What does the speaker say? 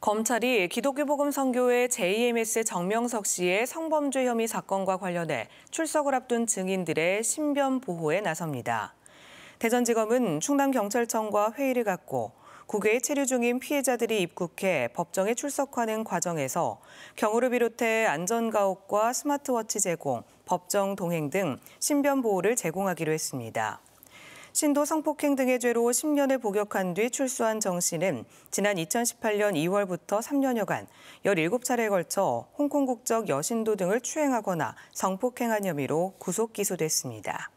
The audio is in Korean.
검찰이 기독교복음선교회 JMS 정명석 씨의 성범죄 혐의 사건과 관련해 출석을 앞둔 증인들의 신변 보호에 나섭니다. 대전지검은 충남경찰청과 회의를 갖고 국외에 체류 중인 피해자들이 입국해 법정에 출석하는 과정에서 경우를 비롯해 안전가옥과 스마트워치 제공, 법정 동행 등 신변 보호를 제공하기로 했습니다. 신도 성폭행 등의 죄로 10년을 복역한 뒤 출소한 정 씨는 지난 2018년 2월부터 3년여간 17차례에 걸쳐 홍콩 국적 여신도 등을 추행하거나 성폭행한 혐의로 구속 기소됐습니다.